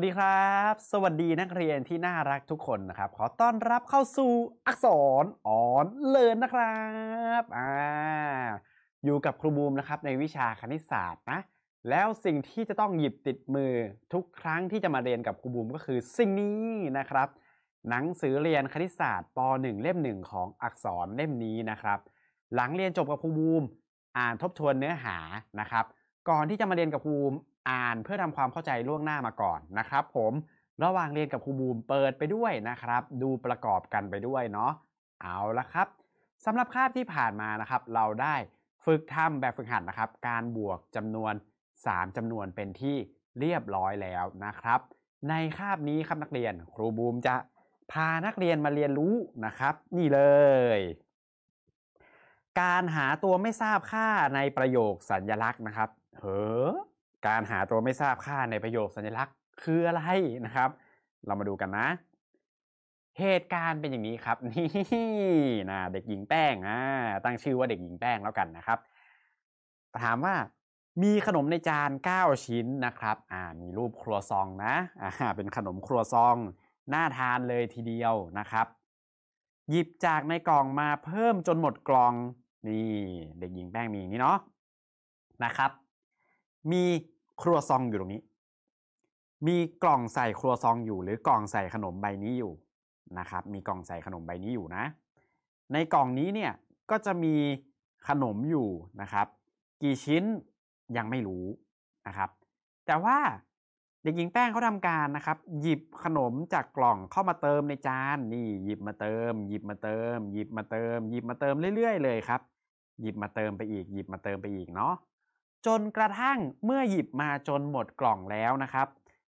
วัสดีครับสวัสดีนักเรียนที่น่ารักทุกคนนะครับขอต้อนรับเข้าสู่อักษรอ่อนเลินนะครับอ่าอยู่กับครูบูมนะครับในวิชาคณิตศาสตร์นะแล้วสิ่งที่จะต้องหยิบติดมือทุกครั้งที่จะมาเรียนกับครูบูมก็คือสิ่งนี้นะครับ หนังสือเรียนคณิตศาสตร์ป .1 เล่มหนึ่งของอักษรเล่มนี้นะครับ หลังเรียนจบกับครูบูม อ่านทบทวนเนื้อหานะครับก่อนที่จะมาเรียนกับครูบูมอ่าน เพื่อทำความเข้าใจล่วงหน้ามาก่อนนะครับผม ระหว่างเรียนกับครูบูมเปิดไปด้วยนะครับ ดูประกอบกันไปด้วยเนาะ เอาละครับสำหรับคาบที่ผ่านมานะครับ เราได้ฝึกทำแบบฝึกหัดนะครับ การบวกจำนวน 3 จำนวนเป็นที่เรียบร้อยแล้วนะครับ ในคาบนี้ครับนักเรียนครูบูมจะพานักเรียนมาเรียนรู้นะครับ นี่เลย การหาตัวไม่ทราบค่าในประโยคสัญญลักษณ์นะครับเฮ้อการหาตัวไม่ทราบค่าในประโยคสัญลักษณ์คืออะไรนะครับ เรามาดูกันนะ เหตุการณ์เป็นอย่างนี้ครับ นี่นะเด็กหญิงแป้งอ่าตั้งชื่อว่าเด็กหญิงแป้งแล้วกันนะครับถามว่า มีขนมในจาน9ชิ้นนะครับ อ่ามีรูปครัวซองนะอ่าเป็นขนมครัวซองน่าทานเลยทีเดียวนะครับ หยิบจากในกล่องมาเพิ่มจนหมดกล่องนี่เด็กหญิงแป้งมีนี่เนาะนะครับมีครัวซองอยู่ตรงนี้ มีกล่องใส่ครัวซองอยู่ หรือกล่องใส่ขนมใบนี้อยู่นะครับ มีกล่องใส่ขนมใบนี้อยู่นะ ในกล่องนี้เนี่ยก็จะมีขนมอยู่นะครับ กี่ชิ้นยังไม่รู้นะครับ แต่ว่าเด็กหญิงแป้งเขาทำการนะครับ หยิบขนมจากกล่องเข้ามาเติมในจาน นี่หยิบมาเติม หยิบมาเติม หยิบมาเติม หยิบมาเติมเรื่อยๆเลยครับ หยิบมาเติมไปอีก หยิบมาเติมไปอีกเนาะจนกระทั่งเมื่อหยิบมาจนหมดกล่องแล้วนะครับ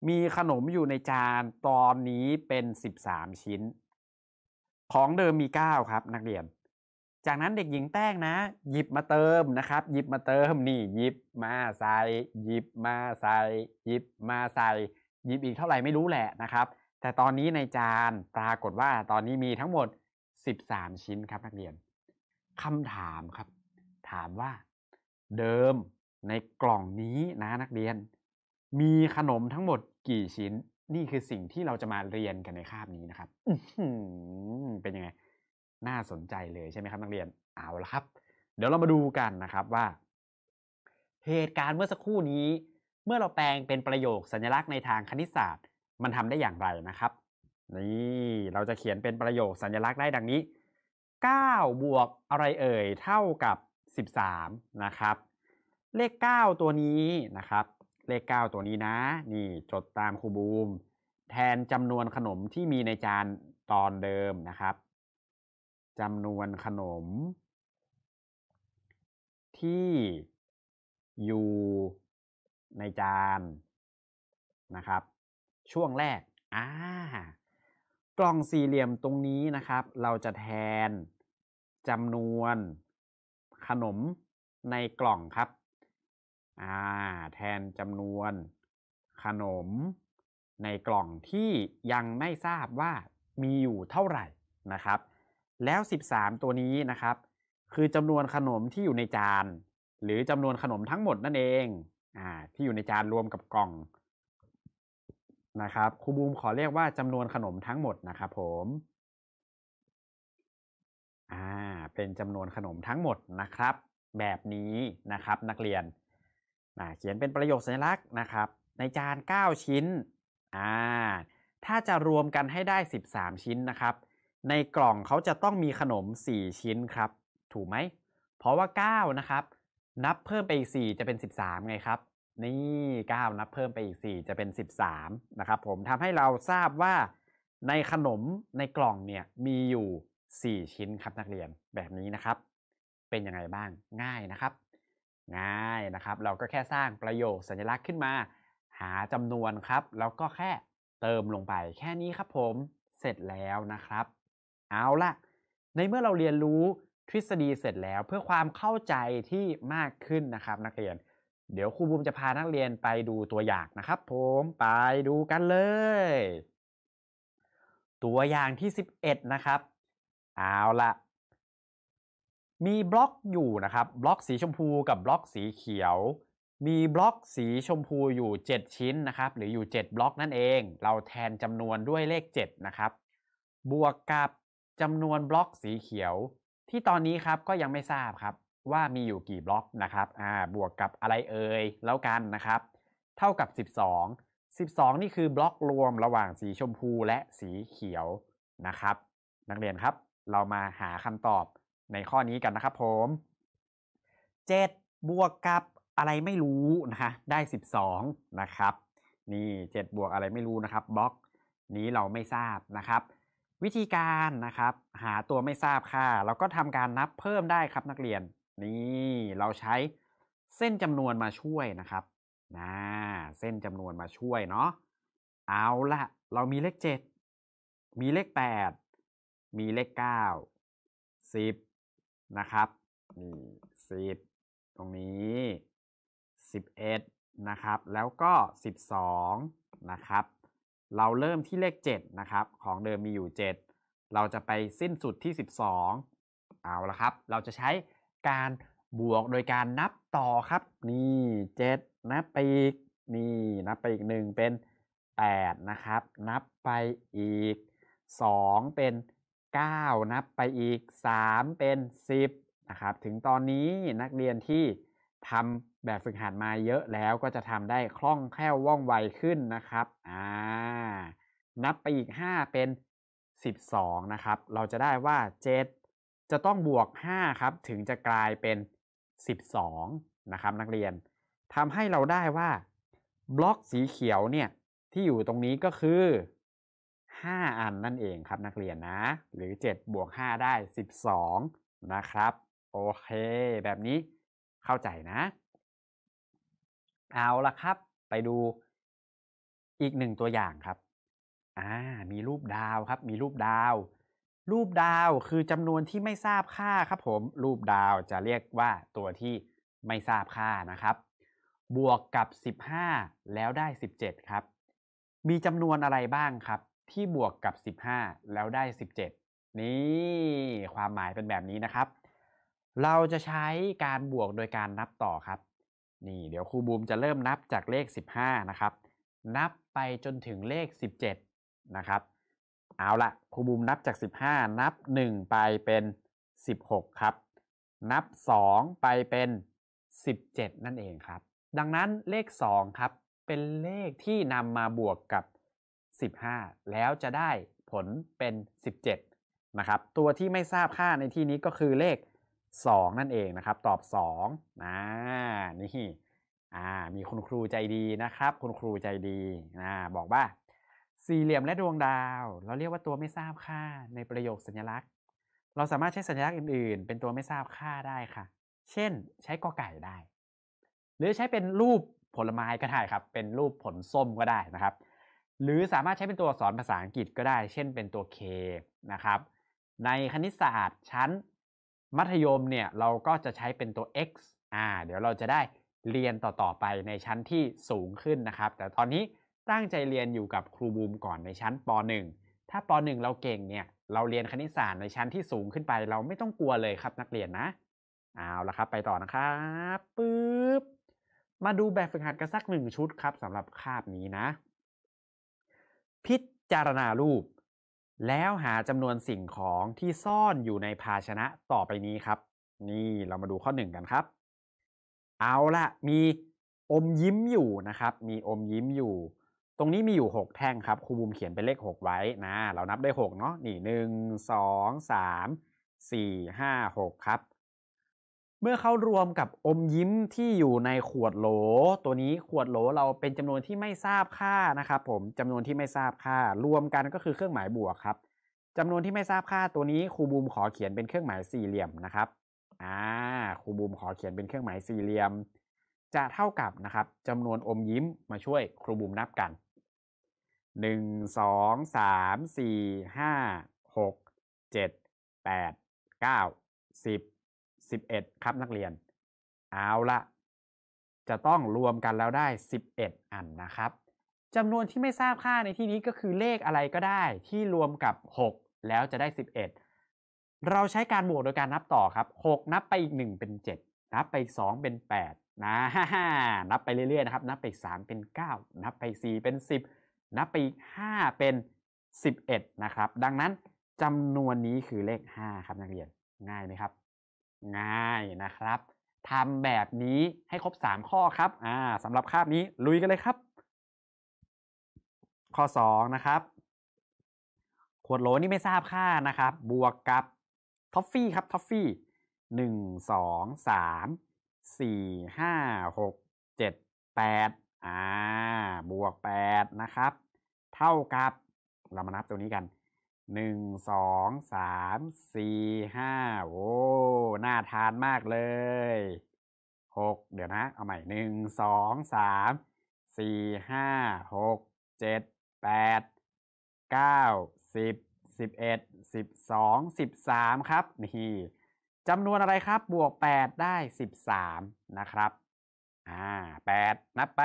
มีขนมอยู่ในจานตอนนี้เป็น 13 ชิ้น ของเดิมมี 9 ครับ นักเรียน จากนั้นเด็กหญิงแป้งนะ หยิบมาเติมนะครับ หยิบมาเติมนี่หยิบมา ใส่หยิบมา ใส่หยิบมาใส่หยิบอีกเท่าไหร่ไม่รู้แหละนะครับ แต่ตอนนี้ในจานปรากฏว่าตอนนี้มีทั้งหมด 13 ชิ้นครับ นักเรียนคำถามครับ ถามว่า เดิมในกล่องนี้นะนักเรียน มีขนมทั้งหมดกี่ชิ้น นี่คือสิ่งที่เราจะมาเรียนกันในคาบนี้นะครับเป็นยังไง น่าสนใจเลยใช่ไหมครับนักเรียน เอาละครับ เดี๋ยวเรามาดูกันนะครับว่า เหตุการณ์เมื่อสักครู่นี้ เมื่อเราแปลงเป็นประโยคสัญลักษณ์ในทางคณิตศาสตร์ มันทำได้อย่างไรนะครับนี่เราจะเขียนเป็นประโยคสัญลักษณ์ได้ดังนี้9บวกอะไรเอ่ย เท่ากับ13นะครับเลข 9 ตัวนี้นะครับ เลข9ตัวนี้นะ นี่จดตามครูบูม แทนจำนวนขนมที่มีในจานตอนเดิมนะครับ จำนวนขนมที่อยู่ในจานนะครับ ช่วงแรกอ่ากล่องสี่เหลี่ยมตรงนี้นะครับ เราจะแทนจำนวนขนมในกล่องครับอ่าแทนจำนวนขนมในกล่องที่ยังไม่ทราบว่ามีอยู่เท่าไหร่นะครับ แล้ว 13 ตัวนี้นะครับ คือจำนวนขนมที่อยู่ในจาน หรือจำนวนขนมทั้งหมดนั่นเอง อ่า ที่อยู่ในจานรวมกับกล่องนะครับครูบูมขอเรียกว่าจำนวนขนมทั้งหมดนะครับผม อ่า เป็นจำนวนขนมทั้งหมดนะครับ แบบนี้นะครับ นักเรียนเขียนเป็นประโยคสัญลักษณ์นะครับ ในจาน9ชิ้น อ่า ถ้าจะรวมกันให้ได้13ชิ้นนะครับ ในกล่องเขาจะต้องมีขนม4ชิ้นครับ ถูกไหมเพราะว่า9นะครับ นับเพิ่มไปอีก4จะเป็น13ไงครับนี่9นับเพิ่มไปอีก4จะเป็น13นะครับ ผมทำให้เราทราบว่าในขนมในกล่องเนี่ยมีอยู่4ชิ้นครับนักเรียนแบบนี้นะครับ เป็นยังไงบ้างง่ายนะครับง่ายนะครับเราก็แค่สร้างประโยคสัญลักษณ์ขึ้นมา หาจำนวนครับ แล้วก็แค่เติมลงไปแค่นี้ครับผมเสร็จแล้วนะครับ เอาละในเมื่อเราเรียนรู้ทฤษฎีเสร็จแล้วเพื่อความเข้าใจที่มากขึ้นนะครับ นักเรียน เดี๋ยวครูบุมจะพานักเรียนไปดูตัวอย่างนะครับ ผมไปดูกันเลย ตัวอย่างที่11นะครับ เอาละมีบล็อกอยู่นะครับบล็อกสีชมพูกับบล็อกสีเขียวมีบล็อกสีชมพูอยู่ 7 ชิ้นนะครับหรืออยู่ 7 บล็อกนั่นเอง เราแทนจำนวนด้วยเลข7นะครับบวกกับจำนวนบล็อกสีเขียว ที่ตอนนี้ครับก็ยังไม่ทราบครับว่ามีอยู่กี่บล็อกนะครับอ่าบวกกับอะไรเอ่ยแล้วกันนะครับ เท่ากับ 12 12 นี่คือบล็อกรวมระหว่างสีชมพูและสีเขียวนะครับนักเรียนครับเรามาหาคำตอบในข้อนี้กันนะครับผม7บวกกับอะไรไม่รู้นะฮะได้12นะครับ นี่7บวกอะไรไม่รู้นะครับ บล็อก นี้เราไม่ทราบนะครับ วิธีการนะครับ หาตัวไม่ทราบค่าเราก็ทำการนับเพิ่มได้ครับนักเรียน นี่ เราใช้เส้นจำนวนมาช่วยนะครับนะเส้นจำนวนมาช่วยเนาะเอาละเรามีเลข7มีเลข8มีเลข9 10นะครับนี่สิบตรงนี้สิบเอ็ดนะครับ แล้วก็สิบสองนะครับเราเริ่มที่เลขเจ็ดนะครับของเดิมมีอยู่เจ็ดเราจะไปสิ้นสุดที่สิบสองเอาละครับ เราจะใช้การบวกโดยการนับต่อครับ นี่เจ็ดนับไปอีก นี่นับไปอีกหนึ่งเป็นแปดนะครับนับไปอีกสองเป็น9 นับไปอีก 3 เป็น 10นะครับถึงตอนนี้นักเรียนที่ทำแบบฝึกหัดมาเยอะแล้ว ก็จะทำได้คล่องแคล่วว่องไวขึ้นนะครับอ่านับไปอีก 5 เป็น 12นะครับ เราจะได้ว่า 7 จะต้องบวก5ครับถึงจะกลายเป็น 12นะครับ นักเรียนทำให้เราได้ว่า บล็อกสีเขียวเนี่ยที่อยู่ตรงนี้ก็คือ5อันนั่นเองครับนักเรียนนะ หรือ7บวก5ได้12นะครับ โอเค แบบนี้เข้าใจนะเอาละครับ ไปดูอีกหนึ่งตัวอย่างครับ อ่า มีรูปดาวครับ มีรูปดาว รูปดาวคือจำนวนที่ไม่ทราบค่าครับผม รูปดาวจะเรียกว่าตัวที่ไม่ทราบค่านะครับ บวกกับ 15แล้วได้17ครับ มีจำนวนอะไรบ้างครับที่บวกกับ 15 แล้วได้ 17 นี่ความหมายเป็นแบบนี้นะครับ เราจะใช้การบวกโดยการนับต่อครับ นี่ เดี๋ยวครูบูมจะเริ่มนับจากเลข 15นะครับนับไปจนถึงเลข 17นะครับเอาละครูบูมนับจาก 15 นับ 1 ไปเป็น 16 ครับ นับ 2 ไปเป็น 17 นั่นเองครับ ดังนั้นเลข2ครับเป็นเลขที่นำมาบวกกับ15แล้วจะได้ผลเป็น17นะครับตัวที่ไม่ทราบค่าในที่นี้ก็คือเลข 2 นั่นเองนะครับ ตอบ2นะนี่อ่า มีคุณครูใจดีนะครับ คุณครูใจดีนะ บอกว่าสี่เหลี่ยมและดวงดาว เราเรียกว่าตัวไม่ทราบค่าในประโยคสัญลักษณ์ เราสามารถใช้สัญลักษณ์อื่นๆ เป็นตัวไม่ทราบค่าได้ค่ะ เช่นใช้กอไก่ได้ หรือใช้เป็นรูปผลไม้ก็ได้ครับ เป็นรูปผลส้มก็ได้นะครับหรือสามารถใช้เป็นตัวอักษรภาษาอังกฤษก็ได้ เช่นเป็นตัว K นะครับ ในคณิตศาสตร์ชั้นมัธยมเนี่ยเราก็จะใช้เป็นตัว x อ่าเดี๋ยวเราจะได้เรียนต่อๆไปในชั้นที่สูงขึ้นนะครับ แต่ตอนนี้ตั้งใจเรียนอยู่กับครูบูมก่อนในชั้นป .1 ถ้าป .1 เราเก่งเนี่ย เราเรียนคณิตศาสตร์ในชั้นที่สูงขึ้นไป เราไม่ต้องกลัวเลยครับ นักเรียนนะเอาละครับ ไปต่อนะครับปึ๊บมาดูแบบฝึกหัดกันสักหนึ่งชุดครับสำหรับคาบนี้นะพิจารณารูป แล้วหาจำนวนสิ่งของที่ซ่อนอยู่ในภาชนะต่อไปนี้ครับ นี่เรามาดูข้อหนึ่งกันครับ เอาละมีอมยิ้มอยู่นะครับ มีอมยิ้มอยู่ ตรงนี้มีอยู่ 6 แท่งครับครูบุมเขียนเป็นเลข 6 ไว้นะ เรานับได้ 6 เนาะนี่หนึ่งสองสามี่ห้าหกครับเมื่อเขารวมกับอมยิ้มที่อยู่ในขวดโหล ตัวนี้ขวดโหลเราเป็นจำนวนที่ไม่ทราบค่านะครับผมจำนวนที่ไม่ทราบค่า รวมกันก็คือเครื่องหมายบวกครับจำนวนที่ไม่ทราบค่าตัวนี้ครูบูมขอเขียนเป็นเครื่องหมายสี่เหลี่ยมนะครับอ่าครูบูมขอเขียนเป็นเครื่องหมายสี่เหลี่ยม จะเท่ากับนะครับจำนวนอมยิ้มมาช่วยครูบูมนับกันหนึ่งสองสามสี่ห้าหกเจ็ดแปดเก้าสิบ11ครับนักเรียน เอาละจะต้องรวมกันแล้วได้11อันนะครับจำนวนที่ไม่ทราบค่าในที่นี้ก็คือเลขอะไรก็ได้ ที่รวมกับ6แล้วจะได้11เราใช้การบวกโดยการนับต่อครับ6นับไปอีก1เป็น7นับไปอีก2เป็น8นะนับไปเรื่อยๆ นะครับ นับไปอีก3เป็น9นับไปี4เป็น10นับไปอีก5เป็น11นะครับ ดังนั้นจำนวนนี้คือเลข5ครับนักเรียนง่ายไหมครับง่ายนะครับทำแบบนี้ให้ครบ 3 ข้อครับ อ่าสำหรับคาบนี้ลุยกันเลยครับ ข้อ 2 นะครับ ขวดโหลนี่ไม่ทราบค่านะครับ บวกกับท็อฟฟี่ครับท็อฟฟี่หนึ่งสองสามสี่ห้าหกเจ็ดแปดอ่า บวกแปดนะครับ เท่ากับเรามานับตัวนี้กันหนึ่งสองสามสี่ห้าโอ้น่าทานมากเลยหกเดี๋ยวนะ เอาใหม่หนึ่งสองสามสี่ห้าหกเจ็ดแปดเก้าสิบสิบเอ็ดสิบสองสิบสามครับ นี่จำนวนอะไรครับ บวกแปดได้สิบสามนะครับอ่าแปดนับไป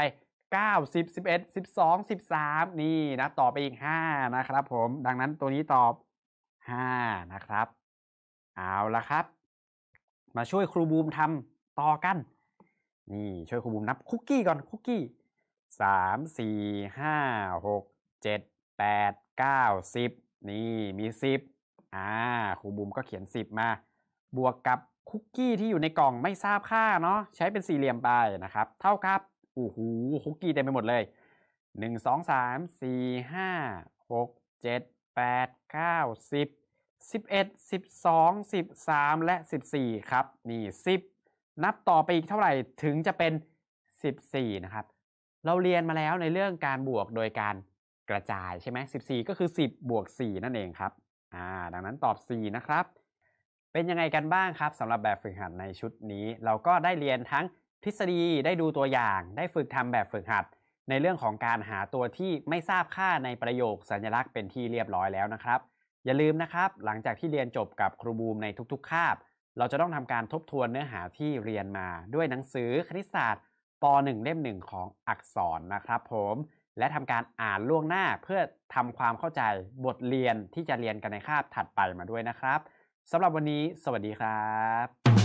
9 10 11 12 13 นี่นะ ต่อไปอีก 5 นะครับผมดังนั้นตัวนี้ตอบ 5 นะครับ เอาละครับ มาช่วยครูบูมทำต่อกัน นี่ช่วยครูบูมนับคุกกี้ก่อนคุกกี้3 4 5 6 7 8 9 10นี่มี10อ่า ครูบูมก็เขียน10มา บวกกับคุกกี้ที่อยู่ในกล่องไม่ทราบค่าเนาะใช้เป็นสี่เหลี่ยมไปนะครับ เท่ากับโอ้โหคุกกี้เต็มไปหมดเลยหนึ่งสองสามสี่ห้าหกเจ็ดแปดเก้าสิบสิบเอ็ดสิบสองสิบสามและสิบสี่ครับ นี่สิบนับต่อไปอีกเท่าไหร่ถึงจะเป็นสิบสี่นะครับ เราเรียนมาแล้วในเรื่องการบวกโดยการกระจายใช่ไหมสิบสี่ก็คือสิบบวกสี่นั่นเองครับอ่าดังนั้นตอบสี่นะครับ เป็นยังไงกันบ้างครับสำหรับแบบฝึกหัดในชุดนี้ เราก็ได้เรียนทั้งทฤษฎีได้ดูตัวอย่างได้ฝึกทำแบบฝึกหัด ในเรื่องของการหาตัวที่ไม่ทราบค่าในประโยคสัญลักษณ์เป็นที่เรียบร้อยแล้วนะครับ อย่าลืมนะครับ หลังจากที่เรียนจบกับครูบูมในทุกๆคาบ เราจะต้องทำการทบทวนเนื้อหาที่เรียนมา ด้วยหนังสือคณิตศาสตร์ป .1 เล่มหนึ่งของอักษรนะครับผมและทำการอ่านล่วงหน้า เพื่อทำความเข้าใจบทเรียนที่จะเรียนกันในคาบถัดไปมาด้วยนะครับสำหรับวันนี้ สวัสดีครับ